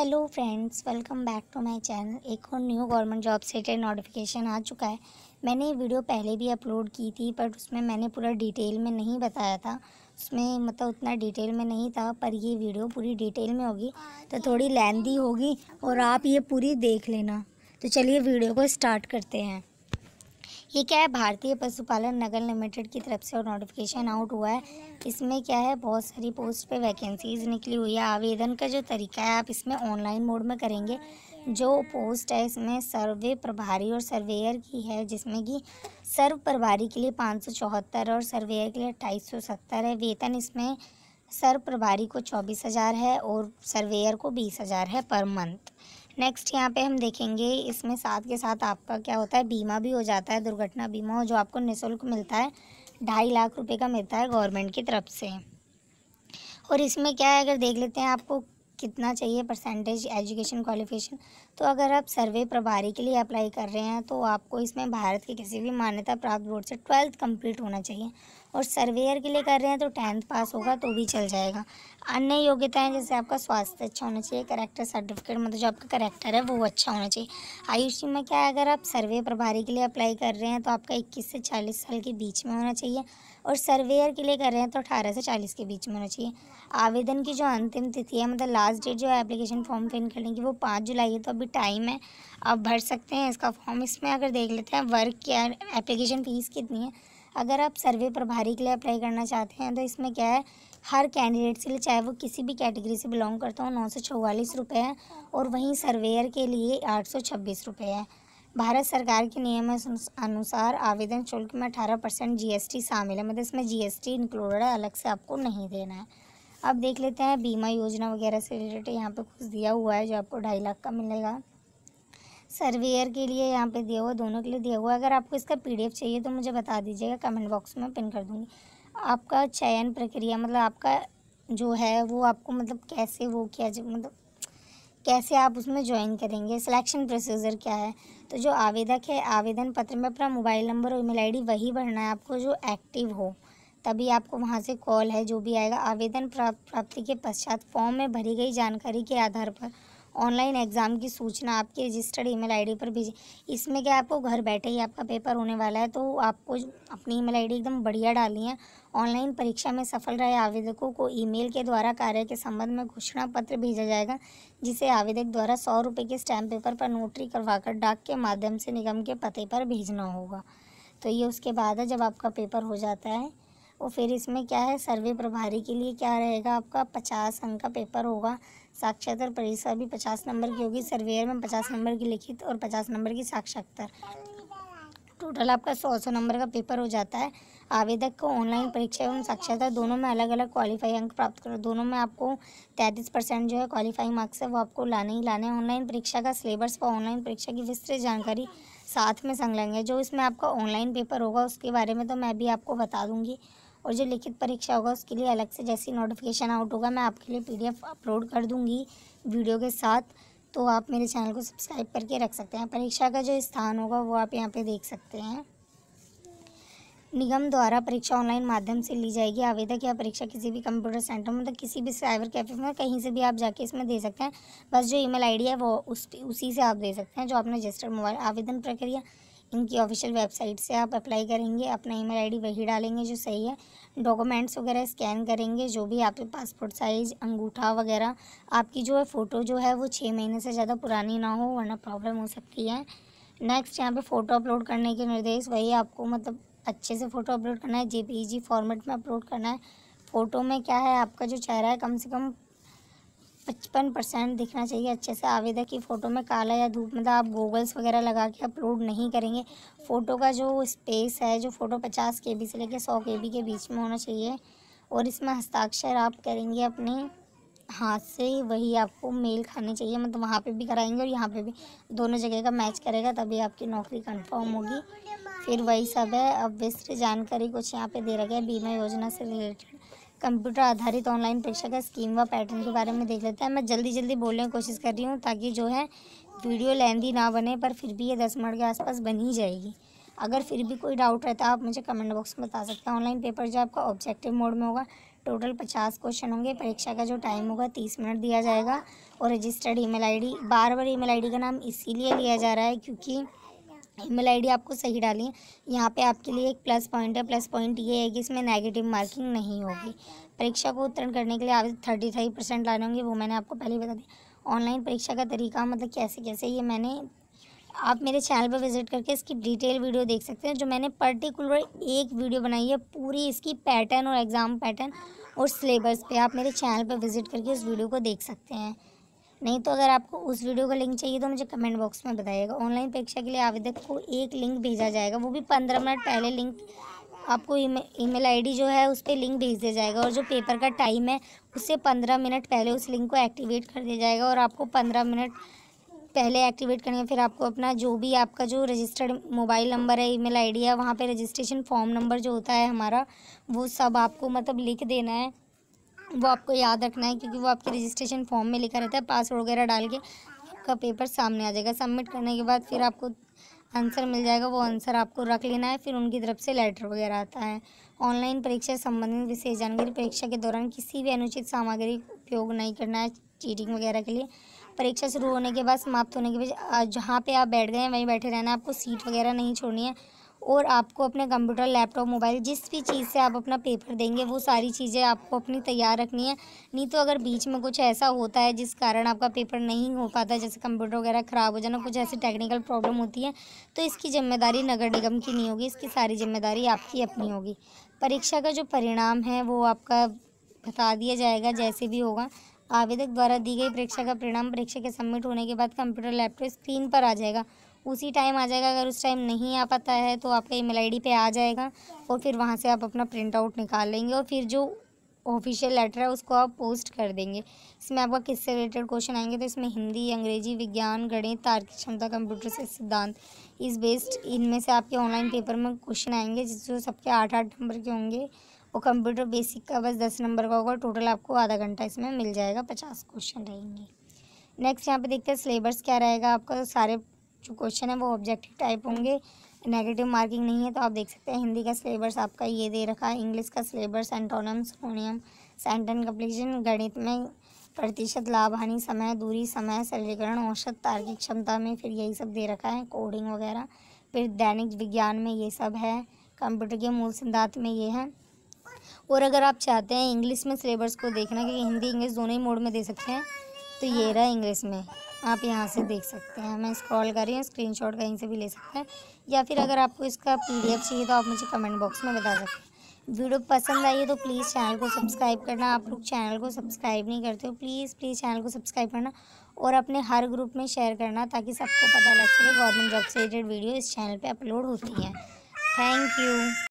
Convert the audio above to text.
Hello friends welcome back to my channel एक और new government job से related notification आ चुका है मैंने ये वीडियो पहले भी अपलोड की थी बट उसमें मैंने पूरा डिटेल में नहीं बताया था उसमें मतलब उतना डिटेल में नहीं था पर ये वीडियो पूरी डिटेल में होगी तो थोड़ी लेंदी होगी और आप ये पूरी देख लेना तो चलिए वीडियो को स्टार्ट करते हैं ये क्या है भारतीय पशुपालन नगर लिमिटेड की तरफ से और नोटिफिकेशन आउट हुआ है इसमें क्या है बहुत सारी पोस्ट पे वैकेंसीज निकली हुई है आवेदन का जो तरीका है आप इसमें ऑनलाइन मोड में करेंगे जो पोस्ट है इसमें सर्वे प्रभारी और सर्वेयर की है जिसमें कि सर्व प्रभारी के लिए पाँच सौ चौहत्तर और सर्वेयर के लिए अट्ठाईस सौ सत्तर है वेतन इसमें सर्व प्रभारी को चौबीस हज़ार है और सर्वेयर को बीस हज़ार है पर मंथ नेक्स्ट यहाँ पे हम देखेंगे इसमें साथ के साथ आपका क्या होता है बीमा भी हो जाता है दुर्घटना बीमा जो आपको निःशुल्क मिलता है ढाई लाख रुपए का मिलता है गवर्नमेंट की तरफ से और इसमें क्या है अगर देख लेते हैं आपको कितना चाहिए परसेंटेज एजुकेशन क्वालिफिकेशन तो अगर आप सर्वे प्रभारी के लिए अप्लाई कर रहे हैं तो आपको इसमें भारत के किसी भी मान्यता प्राप्त बोर्ड से ट्वेल्थ कंप्लीट होना चाहिए और सर्वेयर के लिए कर रहे हैं तो टेंथ पास होगा तो भी चल जाएगा अन्य योग्यताएं जैसे आपका स्वास्थ्य अच्छा होना चाहिए करेक्टर सर्टिफिकेट मतलब जो आपका करेक्टर है वो अच्छा होना चाहिए आयुष में क्या है अगर आप सर्वे प्रभारी के लिए अप्लाई कर रहे हैं तो आपका इक्कीस से चालीस साल के बीच में होना चाहिए और सर्वेयर के लिए कर रहे हैं तो अठारह से चालीस के बीच में होना चाहिए आवेदन की जो अंतिम तिथि है मतलब लास्ट डेट जो है एप्लीकेशन फॉर्म फिल करने की वो पाँच जुलाई है तो अभी टाइम है आप भर सकते हैं इसका फॉर्म इसमें अगर देख लेते हैं वर्क क्या एप्लीकेशन फ़ीस कितनी है अगर आप सर्वे प्रभारी के लिए अप्लाई करना चाहते हैं तो इसमें क्या है हर कैंडिडेट के लिए चाहे वो किसी भी कैटेगरी से बिलोंग करता हो नौ सौ चौवालीस रुपये है और वहीं सर्वेयर के लिए आठ सौ छब्बीस रुपये है भारत सरकार के नियम अनुसार आवेदन शुल्क में अठारह परसेंट जी शामिल है मतलब इसमें टी इंक्लूडेड है अलग से आपको नहीं देना है अब देख लेते हैं बीमा योजना वगैरह से रिलेटेड यहाँ पे कुछ दिया हुआ है जो आपको ढाई लाख का मिलेगा सर्वेयर के लिए यहाँ पे दिया हुआ दोनों के लिए दिया हुआ अगर आपको इसका पीडीएफ चाहिए तो मुझे बता दीजिएगा कमेंट बॉक्स में पिन कर दूँगी आपका चयन प्रक्रिया मतलब आपका जो है वो आपको मतलब कैसे वो किया जाए मतलब कैसे आप उसमें ज्वाइन करेंगे सिलेक्शन प्रोसीजर क्या है तो जो आवेदक है आवेदन पत्र में अपना मोबाइल नंबर और ईमेल आईडी वही भरना है आपको जो एक्टिव हो तभी आपको वहाँ से कॉल है जो भी आएगा आवेदन प्राप्ति के पश्चात फॉर्म में भरी गई जानकारी के आधार पर ऑनलाइन एग्ज़ाम की सूचना आपके रजिस्टर्ड ईमेल आईडी पर भेजें इसमें क्या आपको घर बैठे ही आपका पेपर होने वाला है तो आपको अपनी ईमेल आईडी एकदम बढ़िया डालनी है ऑनलाइन परीक्षा में सफल रहे आवेदकों को ईमेल के द्वारा कार्य के संबंध में घोषणा पत्र भेजा जाएगा जिसे आवेदक द्वारा सौ रुपये के स्टैम्प पेपर पर नोटरी करवाकर डाक के माध्यम से निगम के पते पर भेजना होगा तो ये उसके बाद है जब आपका पेपर हो जाता है और फिर इसमें क्या है सर्वे प्रभारी के लिए क्या रहेगा आपका पचास अंक का पेपर होगा साक्षरता परीक्षा भी पचास नंबर की होगी सर्वेयर में पचास नंबर की लिखित और पचास नंबर की साक्षरता टोटल आपका सौ सौ नंबर का पेपर हो जाता है आवेदक को ऑनलाइन परीक्षा एवं साक्षरता दोनों में अलग अलग क्वालिफाई अंक प्राप्त करो दोनों में आपको तैंतीस परसेंट जो है क्वालिफाई मार्क्स है वो आपको लाने ही लाने ऑनलाइन परीक्षा का सिलेबस व ऑनलाइन परीक्षा की विस्तृत जानकारी साथ में संग लेंगे जो इसमें आपका ऑनलाइन पेपर होगा उसके बारे में तो मैं भी आपको बता दूंगी और जो लिखित परीक्षा होगा उसके लिए अलग से जैसे नोटिफिकेशन आउट होगा मैं आपके लिए पी अपलोड कर दूँगी वीडियो के साथ तो आप मेरे चैनल को सब्सक्राइब करके रख सकते हैं परीक्षा का जो स्थान होगा वो आप यहाँ पर देख सकते हैं निगम द्वारा परीक्षा ऑनलाइन माध्यम से ली जाएगी आवेदक या परीक्षा किसी भी कंप्यूटर सेंटर में मतलब किसी भी साइबर कैफे में कहीं से भी आप जाके इसमें दे सकते हैं बस जो ईमेल आईडी है वो उस उसी से आप दे सकते हैं जो आपने रजिस्टर्ड मोबाइल आवेदन प्रक्रिया इनकी ऑफिशियल वेबसाइट से आप अप्लाई करेंगे अपना ईमेल आईडी वही डालेंगे जो सही है डॉक्यूमेंट्स वगैरह स्कैन करेंगे जो भी आपके पासपोर्ट साइज़ अंगूठा वगैरह आपकी जो है फ़ोटो जो है वो छः महीने से ज़्यादा पुरानी ना हो वरना प्रॉब्लम हो सकती है नेक्स्ट यहाँ पर फ़ोटो अपलोड करने के निर्देश वही आपको मतलब अच्छे से फ़ोटो अपलोड करना है जे फॉर्मेट e में अपलोड करना है फ़ोटो में क्या है आपका जो चेहरा है कम से कम पचपन परसेंट दिखना चाहिए अच्छे से आवेदक की फ़ोटो में काला या धूप मतलब आप गूगल्स वगैरह लगा के अपलोड नहीं करेंगे फ़ोटो का जो स्पेस है जो फ़ोटो पचास के बी से लेकर सौ के बी के बीच में होना चाहिए और इसमें हस्ताक्षर आप करेंगे अपने हाथ से वही आपको मेल खाने चाहिए मतलब वहाँ पर भी कराएंगे और यहाँ पर भी दोनों जगह का मैच करेगा तभी आपकी नौकरी कन्फर्म होगी फिर वही सब है अब विस्तृत जानकारी कुछ यहाँ पर दे रखे है बीमा योजना से रिलेटेड कंप्यूटर आधारित ऑनलाइन परीक्षा का स्कीम व पैटर्न के बारे में देख लेते हैं मैं जल्दी जल्दी बोलने की कोशिश कर रही हूँ ताकि जो है वीडियो लेंदी ना बने पर फिर भी ये दस मिनट के आसपास बन ही जाएगी अगर फिर भी कोई डाउट रहता है आप मुझे कमेंट बॉक्स में बता सकते हैं ऑनलाइन पेपर जो आपका ऑब्जेक्टिव मोड में होगा टोटल पचास क्वेश्चन होंगे परीक्षा का जो टाइम होगा तीस मिनट दिया जाएगा और रजिस्टर्ड ईमेल आईडी बार बार ईमेल आईडी का नाम इसीलिए लिया जा रहा है क्योंकि ईमेल आईडी आपको सही डालिए यहाँ पे आपके लिए एक प्लस पॉइंट है प्लस पॉइंट ये है कि इसमें नेगेटिव मार्किंग नहीं होगी परीक्षा को उत्तीर्ण करने के लिए आप थर्टी थ्री परसेंट लाने होंगे वो मैंने आपको पहले बता दिया ऑनलाइन परीक्षा का तरीका मतलब कैसे कैसे ये मैंने आप मेरे चैनल पर विजिट करके इसकी डिटेल वीडियो देख सकते हैं जो मैंने पर्टिकुलर एक वीडियो बनाई है पूरी इसकी पैटर्न और एग्ज़ाम पैटर्न और सिलेबस पर आप मेरे चैनल पर विजिट करके इस वीडियो को देख सकते हैं नहीं तो अगर आपको उस वीडियो का लिंक चाहिए तो मुझे कमेंट बॉक्स में बताइएगा ऑनलाइन परीक्षा के लिए आवेदक को एक लिंक भेजा जाएगा वो भी पंद्रह मिनट पहले लिंक आपको ईमेल आईडी जो है उस पर लिंक भेज दिया जाएगा और जो पेपर का टाइम है उससे पंद्रह मिनट पहले उस लिंक को एक्टिवेट कर दिया जाएगा और आपको पंद्रह मिनट पहले एक्टिवेट करने फिर आपको अपना जो भी आपका जो रजिस्टर्ड मोबाइल नंबर है ईमेल आईडी है वहाँ पे रजिस्ट्रेशन फॉर्म नंबर जो होता है हमारा वो सब आपको मतलब लिख देना है वो आपको याद रखना है क्योंकि वो आपके रजिस्ट्रेशन फॉर्म में लिखा रहता है पासवर्ड वगैरह डाल के आपका पेपर सामने आ जाएगा सबमिट करने के बाद फिर आपको आंसर मिल जाएगा वो आंसर आपको रख लेना है फिर उनकी तरफ से लेटर वगैरह आता है ऑनलाइन परीक्षा संबंधित विशेष जानकारी परीक्षा के दौरान किसी भी अनुचित सामग्री का उपयोग नहीं करना है चीटिंग वगैरह के लिए परीक्षा शुरू होने के बाद समाप्त होने के बाद जहाँ पे आप बैठ गए हैं वहीं बैठे रहना आपको सीट वगैरह नहीं छोड़नी है और आपको अपने कंप्यूटर लैपटॉप मोबाइल जिस भी चीज़ से आप अपना पेपर देंगे वो सारी चीज़ें आपको अपनी तैयार रखनी है नहीं तो अगर बीच में कुछ ऐसा होता है जिस कारण आपका पेपर नहीं हो पाता जैसे कंप्यूटर वगैरह ख़राब हो जाना कुछ ऐसी टेक्निकल प्रॉब्लम होती है तो इसकी जिम्मेदारी नगर निगम की नहीं होगी इसकी सारी जिम्मेदारी आपकी अपनी होगी परीक्षा का जो परिणाम है वो आपका बता दिया जाएगा जैसे भी होगा आवेदक द्वारा दी गई परीक्षा का परिणाम परीक्षा के सबमिट होने के बाद कंप्यूटर लैपटॉप स्क्रीन पर आ जाएगा उसी टाइम आ जाएगा अगर उस टाइम नहीं आ पाता है तो आपका ईमेल आईडी पे आ जाएगा और फिर वहाँ से आप अपना प्रिंट आउट निकाल लेंगे और फिर जो ऑफिशियल लेटर है उसको आप पोस्ट कर देंगे इसमें आपका किससे रिलेटेड क्वेश्चन आएंगे तो इसमें हिंदी अंग्रेजी विज्ञान गणित तार्किक क्षमता कंप्यूटर से सिद्धांत इस बेस्ड इनमें से आपके ऑनलाइन पेपर में क्वेश्चन आएंगे जिससे सबके आठ आठ नंबर के होंगे और कंप्यूटर बेसिक का बस दस नंबर का होगा टोटल आपको आधा घंटा इसमें मिल जाएगा पचास क्वेश्चन रहेंगे नेक्स्ट यहाँ पे देखते हैं सिलेबस क्या रहेगा आपका तो सारे जो क्वेश्चन है वो ऑब्जेक्टिव टाइप होंगे नेगेटिव मार्किंग नहीं है तो आप देख सकते हैं हिंदी का सिलेबस आपका ये दे रखा है इंग्लिश का syllabus antonym synonym sentence completion गणित में प्रतिशत लाभ हानि समय दूरी समय सरलीकरण औसत तार्किक क्षमता में फिर यही सब दे रखा है कोडिंग वगैरह फिर दैनिक विज्ञान में ये सब है कंप्यूटर के मूल सिद्धांत में ये है और अगर आप चाहते हैं इंग्लिश में सिलेबस को देखना क्योंकि हिंदी इंग्लिश दोनों ही मोड में दे सकते हैं तो ये हाँ। रहा इंग्लिश में आप यहाँ से देख सकते हैं मैं स्क्रॉल कर रही हूँ स्क्रीन कहीं से भी ले सकते हैं या फिर अगर आपको इसका पी चाहिए तो आप मुझे कमेंट बॉक्स में बता सकते हैं वीडियो पसंद आई है तो प्लीज़ चैनल को सब्सक्राइब करना आप लोग चैनल को सब्सक्राइब नहीं करते हो प्लीज़ प्लीज़ चैनल को सब्सक्राइब करना और अपने हर ग्रुप में शेयर करना ताकि सबको पता लग सके गवर्नमेंट जॉब से रिलेटेड वीडियो इस चैनल पर अपलोड होती है थैंक यू